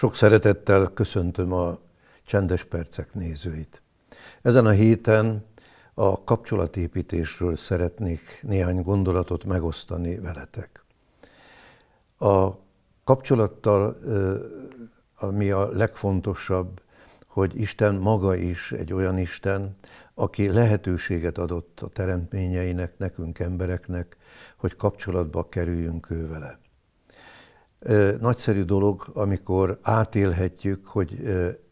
Sok szeretettel köszöntöm a Csendes Percek nézőit. Ezen a héten a kapcsolatépítésről szeretnék néhány gondolatot megosztani veletek. A kapcsolattal ami a legfontosabb, hogy Isten maga is egy olyan Isten, aki lehetőséget adott a teremtményeinek, nekünk embereknek, hogy kapcsolatba kerüljünk ővele. vele nagyszerű dolog, amikor átélhetjük, hogy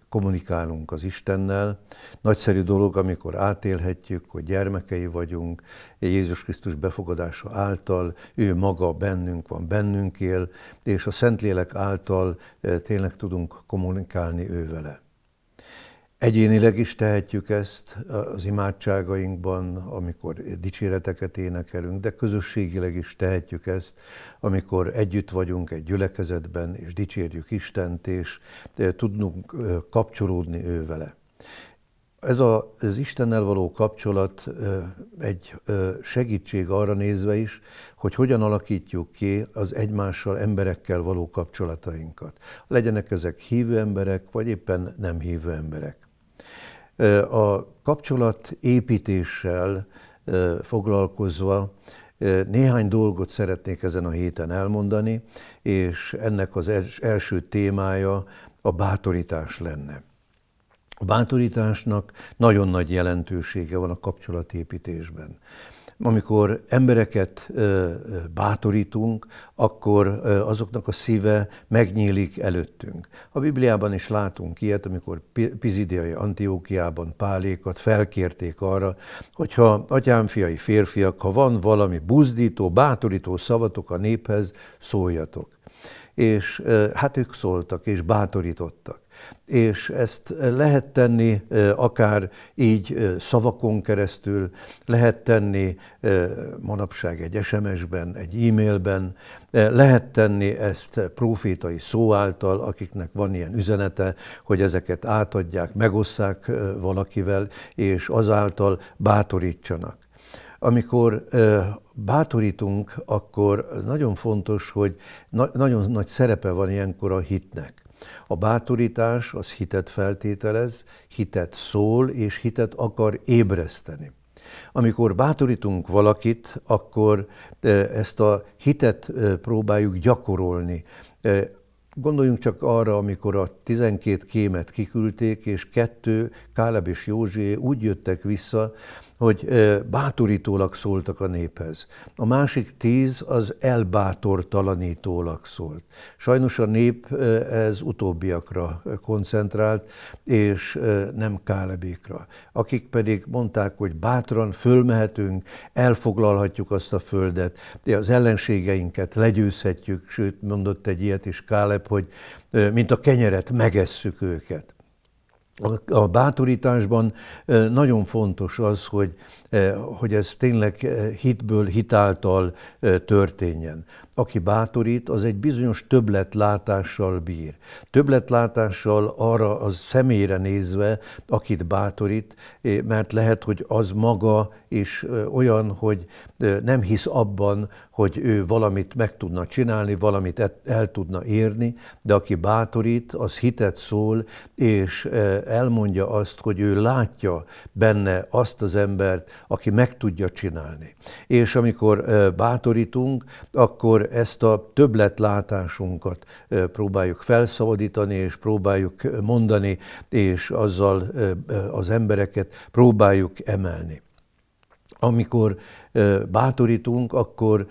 kommunikálunk az Istennel. Nagyszerű dolog, amikor átélhetjük, hogy gyermekei vagyunk, Jézus Krisztus befogadása által, ő maga bennünk van, bennünk él, és a Szentlélek által tényleg tudunk kommunikálni ővele. Egyénileg is tehetjük ezt az imádságainkban, amikor dicséreteket énekelünk, de közösségileg is tehetjük ezt, amikor együtt vagyunk egy gyülekezetben, és dicsérjük Istent, és e, tudnunk e, kapcsolódni ő vele. Ez a, az Istennel való kapcsolat e, egy segítség arra nézve is, hogy hogyan alakítjuk ki az egymással, emberekkel való kapcsolatainkat. Legyenek ezek hívő emberek, vagy éppen nem hívő emberek. A kapcsolat építéssel foglalkozva néhány dolgot szeretnék ezen a héten elmondani, és ennek az első témája a bátorítás lenne. A bátorításnak nagyon nagy jelentősége van a kapcsolatépítésben. Amikor embereket bátorítunk, akkor azoknak a szíve megnyílik előttünk. A Bibliában is látunk ilyet, amikor Pizidiai Antiókiában pálékat felkérték arra, hogyha atyám fiai férfiak, ha van valami buzdító, bátorító szavatok a néphez, szóljatok és hát ők szóltak és bátorítottak. És ezt lehet tenni akár így szavakon keresztül, lehet tenni manapság egy SMS-ben, egy e-mailben, lehet tenni ezt profétai szó által, akiknek van ilyen üzenete, hogy ezeket átadják, megosszák valakivel, és azáltal bátorítsanak amikor bátorítunk, akkor nagyon fontos, hogy na- nagyon nagy szerepe van ilyenkor a hitnek. A bátorítás az hitet feltételez, hitet szól és hitet akar ébreszteni. Amikor bátorítunk valakit, akkor e, ezt a hitet e, próbáljuk gyakorolni. E, gondoljunk csak arra, amikor a 12 kémet kiküldték, és kettő, Káleb és Józsi úgy jöttek vissza, hogy bátorítólag szóltak a néphez. A másik tíz az elbátortalanítólag szólt. Sajnos a nép ez utóbbiakra koncentrált, és nem Kálebékra, akik pedig mondták, hogy bátran fölmehetünk, elfoglalhatjuk azt a földet, de az ellenségeinket legyőzhetjük, sőt mondott egy ilyet is Káleb, hogy mint a kenyeret megesszük őket a bátorításban nagyon fontos az, hogy, hogy ez tényleg hitből, hitáltal történjen. Aki bátorít, az egy bizonyos többletlátással bír. Többletlátással arra a személyre nézve, akit bátorít, mert lehet, hogy az maga is olyan, hogy nem hisz abban, hogy ő valamit meg tudna csinálni, valamit e- el tudna érni, de aki bátorít, az hitet szól, és e, elmondja azt, hogy ő látja benne azt az embert, aki meg tudja csinálni. És amikor e, bátorítunk, akkor ezt a többletlátásunkat próbáljuk felszabadítani, és próbáljuk mondani, és azzal az embereket próbáljuk emelni amikor bátorítunk, akkor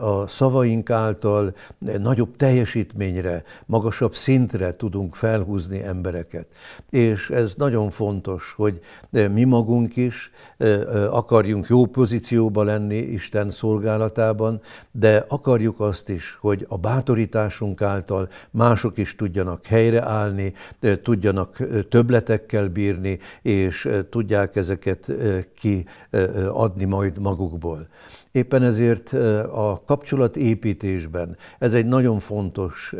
a szavaink által nagyobb teljesítményre, magasabb szintre tudunk felhúzni embereket. És ez nagyon fontos, hogy mi magunk is akarjunk jó pozícióba lenni Isten szolgálatában, de akarjuk azt is, hogy a bátorításunk által mások is tudjanak helyreállni, tudjanak többletekkel bírni, és tudják ezeket kiadni adni majd magukból. Éppen ezért a kapcsolatépítésben ez egy nagyon fontos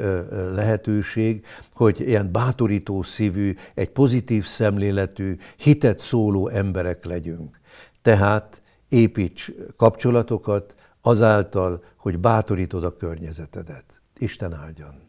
lehetőség, hogy ilyen bátorító szívű, egy pozitív szemléletű, hitet szóló emberek legyünk. Tehát építs kapcsolatokat azáltal, hogy bátorítod a környezetedet. Isten áldjon!